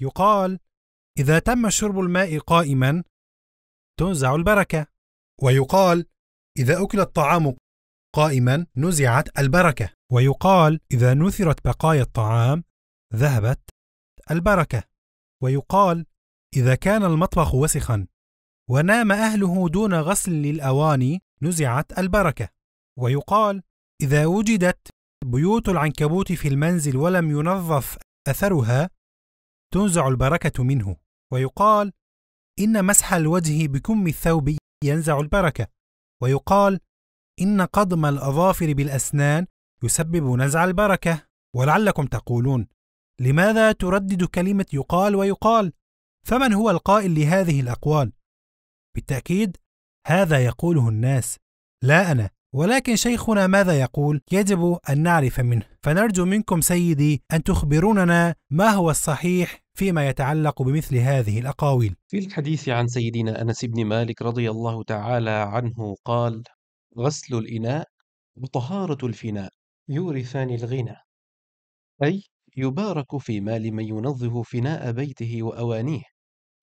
يقال إذا تم شرب الماء قائما تنزع البركة ويقال إذا أكل الطعام قائما نزعت البركة ويقال إذا نثرت بقايا الطعام ذهبت البركة ويقال إذا كان المطبخ وسخا ونام أهله دون غسل للأواني نزعت البركة ويقال إذا وجدت بيوت العنكبوت في المنزل ولم ينظف أثرها تنزع البركة منه ويقال إن مسح الوجه بكم الثوب ينزع البركة ويقال إن قضم الأظافر بالأسنان يسبب نزع البركة ولعلكم تقولون لماذا تردد كلمة يقال ويقال؟ فمن هو القائل لهذه الأقوال؟ بالتأكيد هذا يقوله الناس لا أنا ولكن شيخنا ماذا يقول يجب ان نعرف منه فنرجو منكم سيدي ان تخبروننا ما هو الصحيح فيما يتعلق بمثل هذه الاقاويل في الحديث عن سيدنا انس بن مالك رضي الله تعالى عنه قال غسل الاناء وطهاره الفناء يورثان الغنى اي يبارك في مال من ينظف فناء بيته واوانيه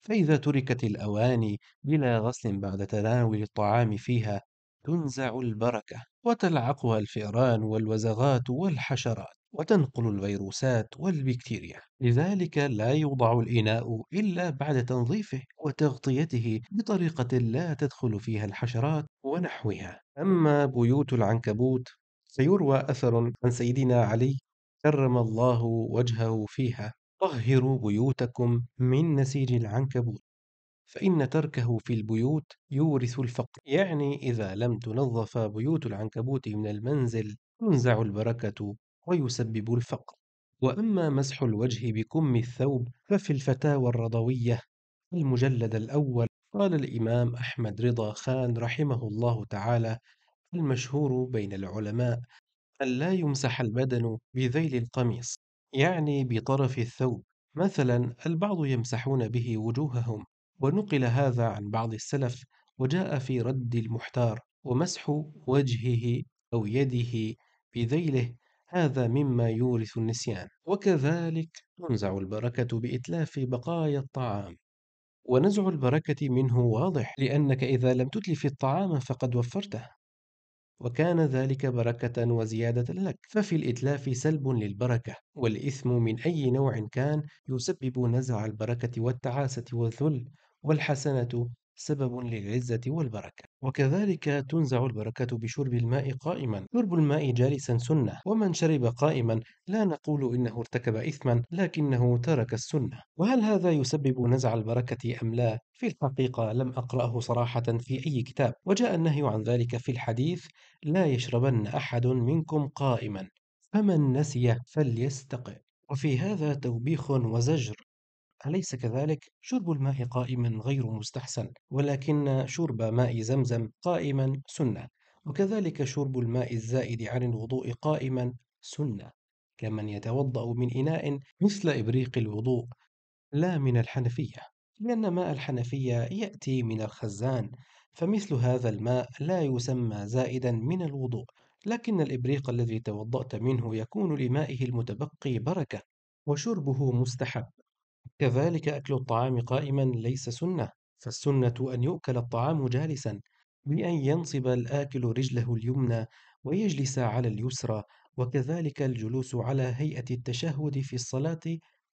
فاذا تركت الاواني بلا غسل بعد تناول الطعام فيها تنزع البركة وتلعقها الفئران والوزغات والحشرات وتنقل الفيروسات والبكتيريا لذلك لا يوضع الإناء إلا بعد تنظيفه وتغطيته بطريقة لا تدخل فيها الحشرات ونحوها أما بيوت العنكبوت سيروى أثر عن سيدنا علي كرم الله وجهه فيها طهروا بيوتكم من نسيج العنكبوت فإن تركه في البيوت يورث الفقر يعني إذا لم تنظف بيوت العنكبوت من المنزل تنزع البركة ويسبب الفقر وأما مسح الوجه بكم الثوب ففي الفتاوى الرضوية المجلد الأول قال الإمام أحمد رضا خان رحمه الله تعالى المشهور بين العلماء أن لا يمسح البدن بذيل القميص يعني بطرف الثوب مثلا البعض يمسحون به وجوههم ونقل هذا عن بعض السلف وجاء في رد المحتار ومسح وجهه أو يده بذيله هذا مما يورث النسيان وكذلك تنزع البركة بإتلاف بقايا الطعام ونزع البركة منه واضح لأنك إذا لم تتلف الطعام فقد وفرته وكان ذلك بركة وزيادة لك ففي الإتلاف سلب للبركة والإثم من أي نوع كان يسبب نزع البركة والتعاسة والذل والحسنة سبب للعزة والبركة وكذلك تنزع البركة بشرب الماء قائما شرب الماء جالسا سنة ومن شرب قائما لا نقول إنه ارتكب إثما لكنه ترك السنة وهل هذا يسبب نزع البركة أم لا؟ في الحقيقة لم أقرأه صراحة في أي كتاب وجاء النهي عن ذلك في الحديث لا يشربن أحد منكم قائما فمن نسي فليستقئ وفي هذا توبيخ وزجر أليس كذلك؟ شرب الماء قائما غير مستحسن، ولكن شرب ماء زمزم قائما سنة، وكذلك شرب الماء الزائد عن الوضوء قائما سنة، كمن يتوضأ من إناء مثل إبريق الوضوء لا من الحنفية، لأن ماء الحنفية يأتي من الخزان، فمثل هذا الماء لا يسمى زائدا من الوضوء، لكن الإبريق الذي توضأت منه يكون لمائه المتبقي بركة، وشربه مستحب كذلك أكل الطعام قائما ليس سنة فالسنة أن يؤكل الطعام جالسا بأن ينصب الآكل رجله اليمنى ويجلس على اليسرى وكذلك الجلوس على هيئة التشهد في الصلاة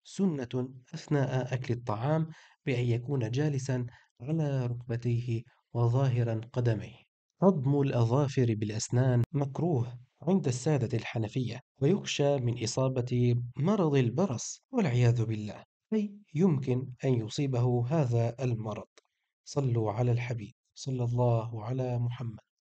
سنة أثناء أكل الطعام بأن يكون جالسا على ركبتيه وظاهرا قدميه هضم الأظافر بالأسنان مكروه عند السادة الحنفية ويخشى من إصابة مرض البرص والعياذ بالله أي يمكن أن يصيبه هذا المرض صلوا على الحبيب صلى الله على محمد